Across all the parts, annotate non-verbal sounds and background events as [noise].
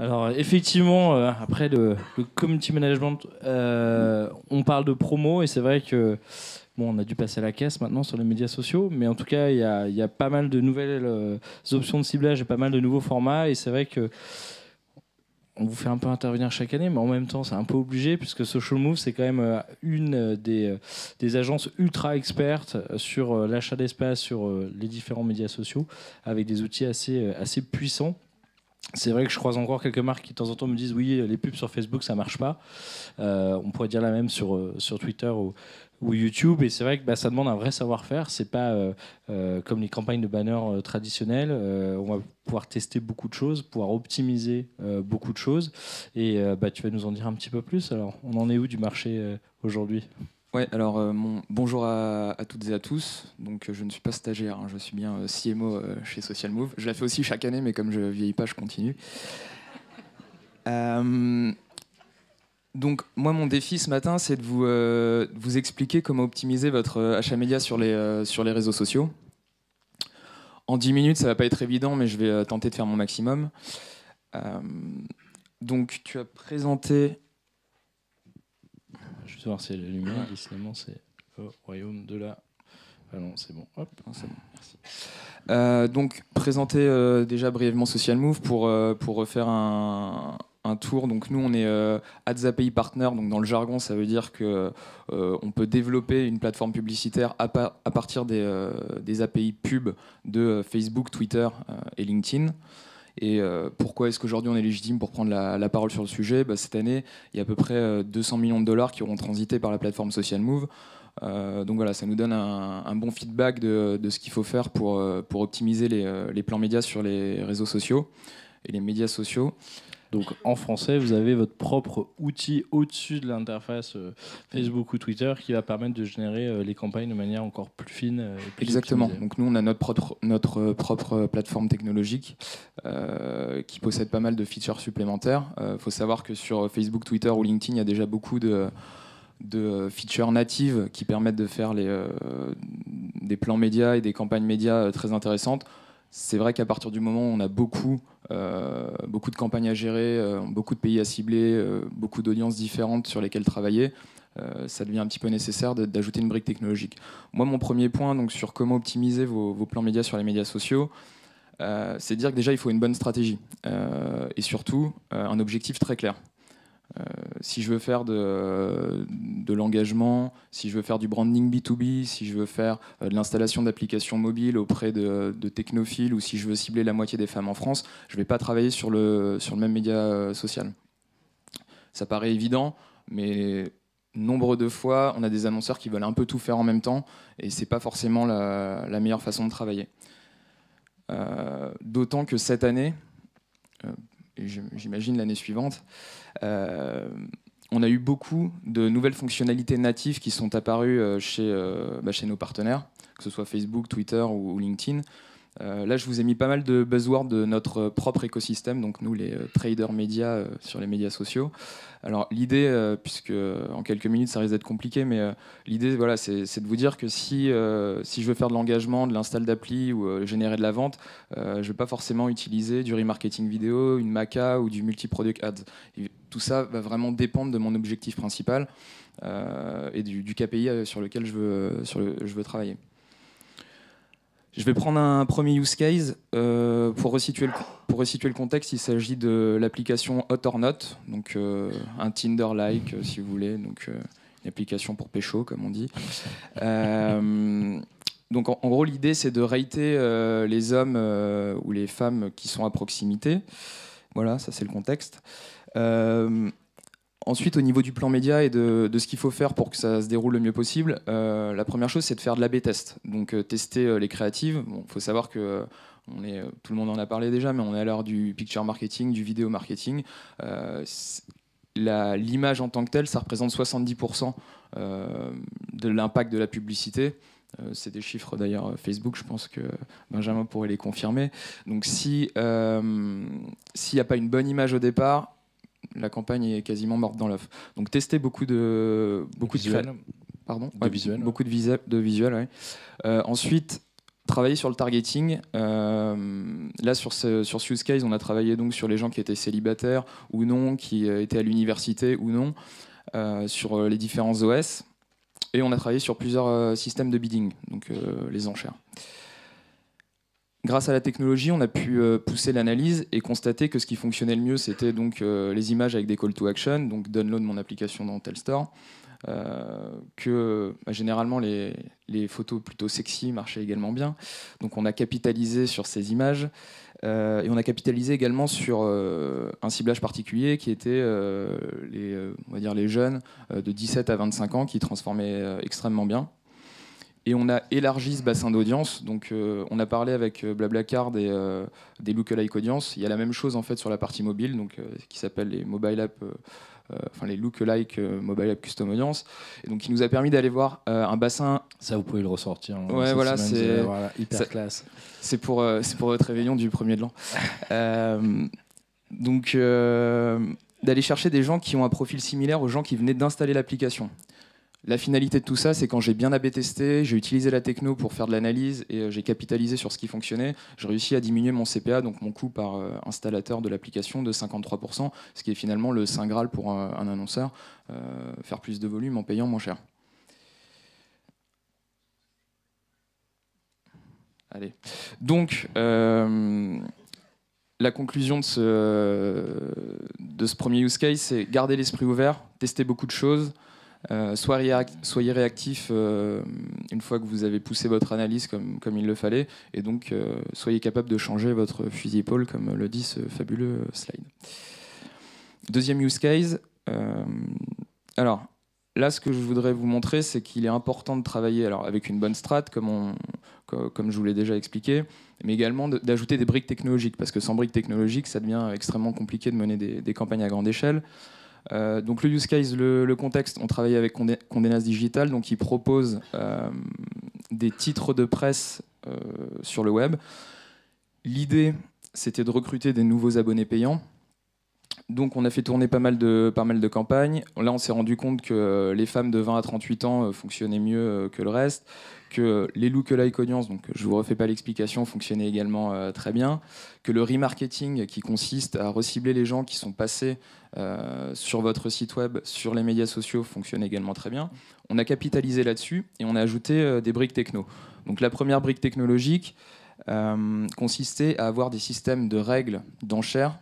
Alors effectivement, euh, après le, community management, euh, on parle de promo et c'est vrai que bon, on a dû passer à la caisse maintenant sur les médias sociaux, mais en tout cas, il y, a, pas mal de nouvelles euh, options de ciblage et pas mal de nouveaux formats et c'est vrai que on vous fait un peu intervenir chaque année, mais en même temps, c'est un peu obligé, puisque Social Move, c'est quand même une des, agences ultra expertes sur l'achat d'espace, sur les différents médias sociaux, avec des outils assez, assez puissants c'est vrai que je croise encore quelques marques qui de temps en temps me disent oui, les pubs sur Facebook, ça marche pas. Euh, on pourrait dire la même sur, euh, sur Twitter ou, YouTube. Et c'est vrai que bah, ça demande un vrai savoir-faire. C'est pas euh, comme les campagnes de banners traditionnelles. on va pouvoir tester beaucoup de choses, pouvoir optimiser beaucoup de choses. Et bah, tu vas nous en dire un petit peu plus. Alors, on en est où du marché aujourd'hui Ouais, alors euh, bonjour à, toutes et à tous. Donc euh, je ne suis pas stagiaire, hein, je suis bien euh, CMO chez Social Move. Je la fais aussi chaque année, mais comme je vieillis pas, je continue. [laughs] donc moi, mon défi ce matin, c'est de vous, expliquer comment optimiser votre achat média sur les, sur les réseaux sociaux. En 10 minutes, ça va pas être évident, mais je vais tenter de faire mon maximum. donc tu as présenté je vais voir si c'est la lumière. Décidément, c'est au royaume de la. Ah non, c'est bon. Hop, ah, c'est bon. Merci. Euh, donc, présenter euh, déjà brièvement Social Move pour, euh, pour refaire un, un tour. Donc nous, on est Ads API Partner. Donc dans le jargon, ça veut dire que on peut développer une plateforme publicitaire à, partir des, des, API pub de Facebook, Twitter et LinkedIn. Et euh, pourquoi est-ce qu'aujourd'hui on est légitime pour prendre la, parole sur le sujet bah, Cette année, il y a à peu près 200 euh, millions de dollars qui auront transité par la plateforme Social Move. Euh, donc voilà, ça nous donne un, bon feedback de, ce qu'il faut faire pour, optimiser les, plans médias sur les réseaux sociaux et les médias sociaux. Donc en français, vous avez votre propre outil au-dessus de l'interface euh, Facebook ou Twitter qui va permettre de générer euh, les campagnes de manière encore plus fine. Euh, plus Exactement. Donc nous, on a notre propre, notre propre plateforme technologique qui possède pas mal de features supplémentaires. Il faut savoir que sur Facebook, Twitter ou LinkedIn, il y a déjà beaucoup de features natives qui permettent de faire les, des plans médias et des campagnes médias très intéressantes. C'est vrai qu'à partir du moment où on a beaucoup euh, beaucoup de campagnes à gérer, euh, beaucoup de pays à cibler, euh, beaucoup d'audiences différentes sur lesquelles travailler, ça devient un petit peu nécessaire d'ajouter une brique technologique. Moi, mon premier point donc, sur comment optimiser vos, plans médias sur les médias sociaux, c'est dire que déjà, il faut une bonne stratégie et surtout un objectif très clair. Euh, si je veux faire de, l'engagement, si je veux faire du branding B2B, si je veux faire euh, de l'installation d'applications mobiles auprès de, technophiles ou si je veux cibler la moitié des femmes en France, je ne vais pas travailler sur le, même média euh, social. Ça paraît évident, mais nombre de fois, on a des annonceurs qui veulent un peu tout faire en même temps et ce n'est pas forcément la, meilleure façon de travailler. D'autant que cette année, j'imagine l'année suivante, euh, on a eu beaucoup de nouvelles fonctionnalités natives qui sont apparues euh, euh, bah, chez, nos partenaires, que ce soit Facebook, Twitter ou LinkedIn, euh, là, je vous ai mis pas mal de buzzwords de notre euh, propre écosystème, donc nous, les euh, traders médias sur les médias sociaux. Alors, l'idée, puisque en quelques minutes, ça risque d'être compliqué, mais l'idée, voilà, c'est de vous dire que si, je veux faire de l'engagement, de l'install d'appli ou générer de la vente, je ne vais pas forcément utiliser du remarketing vidéo, une MACA ou du multi-product ads. tout ça va vraiment dépendre de mon objectif principal et du, KPI sur lequel je veux travailler. Je vais prendre un premier use case. Euh, pour, resituer le, pour resituer le contexte, il s'agit de l'application Hot or Not, donc euh, un Tinder-like, euh, si vous voulez, donc une application pour pécho, comme on dit. donc en, en gros, l'idée, c'est de rater les hommes ou les femmes qui sont à proximité. Voilà, ça c'est le contexte. Ensuite, au niveau du plan média et de, ce qu'il faut faire pour que ça se déroule le mieux possible, euh, la première chose, c'est de faire de l'A-B test. Donc, euh, tester euh, les créatives. Il faut savoir que tout le monde en a parlé déjà, mais on est à l'heure du picture marketing, du vidéo marketing. L'image en tant que telle, ça représente 70% de l'impact de la publicité. C'est des chiffres d'ailleurs Facebook, je pense que Benjamin pourrait les confirmer. Donc s'il n'y a pas une bonne image au départ, la campagne est quasiment morte dans l'œuf. Donc tester beaucoup de beaucoup de pardon, beaucoup de, euh, ensuite, travailler sur le targeting. Euh, là, sur ce, sur case, on a travaillé donc sur les gens qui étaient célibataires ou non, qui euh, étaient à l'université ou non, sur les différents OS. Et on a travaillé sur plusieurs systèmes de bidding, donc les enchères grâce à la technologie, on a pu euh, pousser l'analyse et constater que ce qui fonctionnait le mieux, c'était donc euh, les images avec des call to action, donc download mon application dans tel store. Euh, que bah, généralement les, photos plutôt sexy marchaient également bien. Donc on a capitalisé sur ces images et on a capitalisé également sur un ciblage particulier qui était les, on va dire les jeunes de 17 à 25 ans qui transformaient extrêmement bien. Et on a élargi ce bassin d'audience. Donc, euh, on a parlé avec euh, Blablacar des, euh, des lookalike audience. Il y a la même chose en fait sur la partie mobile, donc qui s'appelle les mobile app, enfin les lookalike mobile app custom audience. Et donc, qui nous a permis d'aller voir un bassin. Ça, vous pouvez le ressortir. Hein, ouais, voilà, c'est hyper classe. C'est pour c'est pour votre réveillon du premier de l'an. [laughs] donc d'aller chercher des gens qui ont un profil similaire aux gens qui venaient d'installer l'application. La finalité de tout ça, c'est quand j'ai bien AB testé, j'ai utilisé la techno pour faire de l'analyse et euh, j'ai capitalisé sur ce qui fonctionnait, j'ai réussi à diminuer mon CPA, donc mon coût par euh, installateur de l'application, de 53%, ce qui est finalement le Saint Graal pour euh, un, annonceur, faire plus de volume en payant moins cher. Allez. Donc, la conclusion de ce premier use case, c'est garder l'esprit ouvert, tester beaucoup de choses, euh, soyez, réactif euh, une fois que vous avez poussé votre analyse comme, il le fallait, et donc euh, soyez capable de changer votre fusil épaule, comme le dit ce fabuleux slide. Deuxième use case. alors, là, ce que je voudrais vous montrer, c'est qu'il est important de travailler alors, avec une bonne strat, comme, je vous l'ai déjà expliqué, mais également d'ajouter des briques technologiques, parce que sans briques technologiques, ça devient extrêmement compliqué de mener des campagnes à grande échelle. Euh, donc le use case, le, contexte, on travaillait avec Condé, Digital, donc ils proposent euh, des titres de presse euh, sur le web. L'idée, c'était de recruter des nouveaux abonnés payants. Donc on a fait tourner pas mal de, pas mal de campagnes. Là, on s'est rendu compte que euh, les femmes de 20 à 38 ans euh, fonctionnaient mieux euh, que le reste, que les lookalike audience, donc je vous refais pas l'explication, fonctionnaient également très bien, que le remarketing qui consiste à recibler les gens qui sont passés sur votre site web, sur les médias sociaux, fonctionnait également très bien. On a capitalisé là-dessus et on a ajouté des briques techno. Donc la première brique technologique consistait à avoir des systèmes de règles d'enchères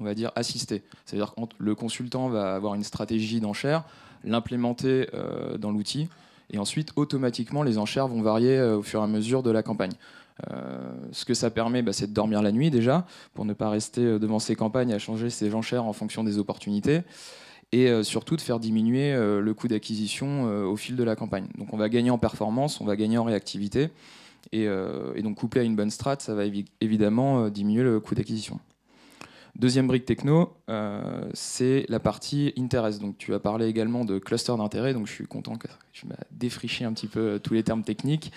on va dire, assister, C'est-à-dire que le consultant va avoir une stratégie d'enchère, l'implémenter euh, dans l'outil, et ensuite, automatiquement, les enchères vont varier euh, au fur et à mesure de la campagne. Euh, ce que ça permet, bah, c'est de dormir la nuit déjà, pour ne pas rester devant ses campagnes à changer ses enchères en fonction des opportunités, et surtout de faire diminuer le coût d'acquisition au fil de la campagne. Donc on va gagner en performance, on va gagner en réactivité, et, donc couplé à une bonne strat, ça va évidemment diminuer le coût d'acquisition. Deuxième brique techno, euh, c'est la partie intérêt. Donc tu as parlé également de cluster d'intérêt, donc je suis content que tu m'as défriché un petit peu tous les termes techniques.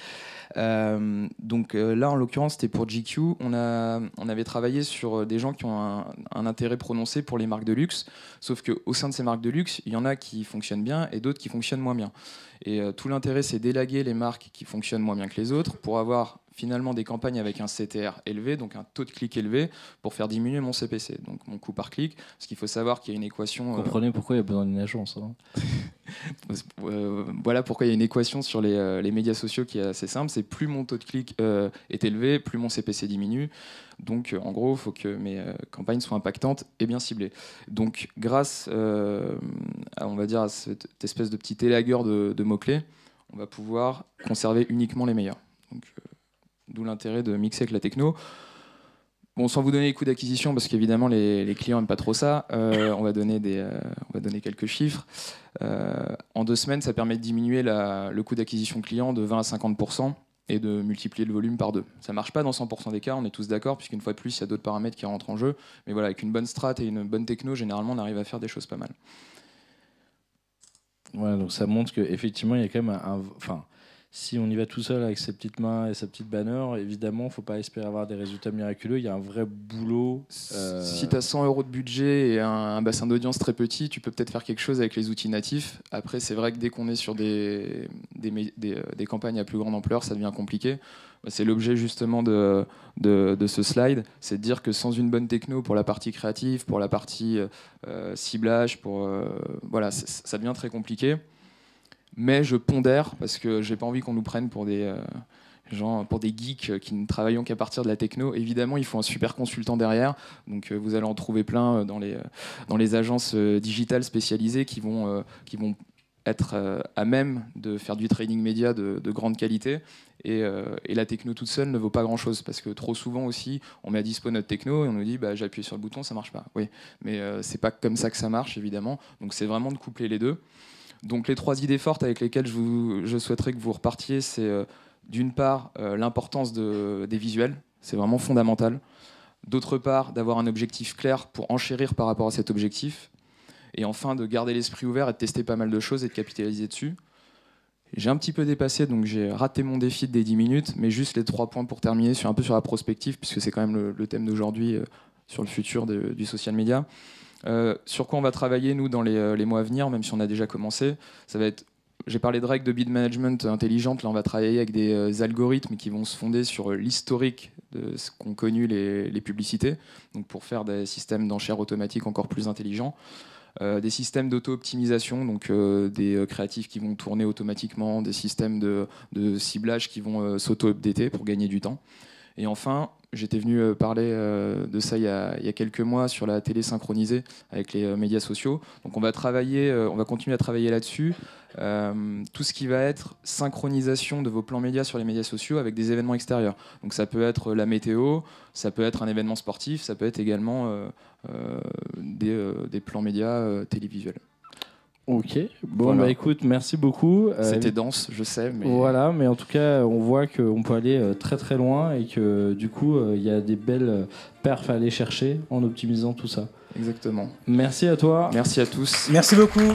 Euh, donc euh, là, en l'occurrence, c'était pour GQ. On, a, on avait travaillé sur euh, des gens qui ont un, intérêt prononcé pour les marques de luxe, sauf qu'au sein de ces marques de luxe, il y en a qui fonctionnent bien et d'autres qui fonctionnent moins bien. Et tout l'intérêt, c'est d'élaguer les marques qui fonctionnent moins bien que les autres pour avoir finalement des campagnes avec un CTR élevé, donc un taux de clic élevé, pour faire diminuer mon CPC, donc mon coût par clic. Parce qu'il faut savoir qu'il y a une équation. Vous comprenez pourquoi il y a besoin d'une agence. Hein. Euh, voilà pourquoi il y a une équation sur euh, les, médias sociaux qui est assez simple. C'est plus mon taux de clic euh, est élevé, plus mon CPC diminue. Donc, en gros, il faut que mes campagnes soient impactantes et bien ciblées. Donc, grâce, à, on va dire, à cette espèce de petit élagueur de, mots-clés, on va pouvoir conserver uniquement les meilleurs. d'où l'intérêt de mixer avec la techno sans vous donner les coûts d'acquisition, parce qu'évidemment, les, clients n'aiment pas trop ça, euh, on, va donner des, euh, on va donner quelques chiffres. Euh, en deux semaines, ça permet de diminuer le coût d'acquisition client de 20 à 50 et de multiplier le volume par deux. Ça ne marche pas dans 100% des cas, on est tous d'accord, puisqu'une fois de plus, il y a d'autres paramètres qui rentrent en jeu. Mais voilà, avec une bonne strat et une bonne techno, généralement, on arrive à faire des choses pas mal. Voilà, donc ça montre qu'effectivement, il y a quand même un... Enfin, un, si on y va tout seul avec ses petites mains et sa petite bannière, évidemment, il ne faut pas espérer avoir des résultats miraculeux. Il y a un vrai boulot. Si tu as 100 euros de budget et un, bassin d'audience très petit, tu peux peut-être faire quelque chose avec les outils natifs. Après, c'est vrai que dès qu'on est sur des des, euh, campagnes à plus grande ampleur, ça devient compliqué. C'est l'objet justement de, de, ce slide, c'est de dire que sans une bonne techno pour la partie créative, pour la partie euh, euh, ciblage, pour, voilà, ça devient très compliqué mais je pondère parce que j'ai pas envie qu'on nous prenne pour des euh, gens, pour des geeks qui ne travaillent qu'à partir de la techno. Évidemment, il faut un super consultant derrière, donc euh, vous allez en trouver plein euh, dans les dans les agences digitales spécialisées qui vont qui vont être à même de faire du trading média de, grande qualité. Et, la techno toute seule ne vaut pas grand-chose parce que trop souvent aussi, on met à dispo notre techno et on nous dit bah, j'ai appuyé sur le bouton, ça marche pas. Oui, mais ce c'est pas comme ça que ça marche évidemment. Donc c'est vraiment de coupler les deux. Donc les trois idées fortes avec lesquelles je, souhaiterais que vous repartiez, c'est euh, d'une part euh, l'importance des visuels, c'est vraiment fondamental. D'autre part, d'avoir un objectif clair pour enchérir par rapport à cet objectif. Et enfin, de garder l'esprit ouvert et de tester pas mal de choses et de capitaliser dessus. J'ai un petit peu dépassé, donc j'ai raté mon défi des 10 minutes, mais juste les trois points pour terminer, sur un peu sur la prospective, puisque c'est quand même le, thème d'aujourd'hui euh, sur le futur du social media. Euh, sur quoi on va travailler, nous, dans euh, les, mois à venir, même si on a déjà commencé, ça va être. J'ai parlé de règles de bid management intelligente. Là, on va travailler avec des euh, algorithmes qui vont se fonder sur l'historique de ce qu'ont connu les, publicités, donc pour faire des systèmes d'enchères automatiques encore plus intelligents. des systèmes d'auto-optimisation, donc des créatifs qui vont tourner automatiquement, des systèmes de, de ciblage qui vont s'auto-updater pour gagner du temps. Et enfin, j'étais venu euh, parler euh, de ça il y, a, quelques mois sur la télé synchronisée avec les euh, médias sociaux. Donc on va travailler, on va continuer à travailler là-dessus. tout ce qui va être synchronisation de vos plans médias sur les médias sociaux avec des événements extérieurs. Donc ça peut être la météo, ça peut être un événement sportif, ça peut être également des, plans médias télévisuels. Ok, bon bah écoute, merci beaucoup. Euh, C'était dense, je sais, mais... Voilà, mais en tout cas, on voit qu'on peut aller euh, très très loin et que euh, du coup, il y a des belles perfs à aller chercher en optimisant tout ça. Exactement. Merci à toi. Merci à tous. Merci beaucoup.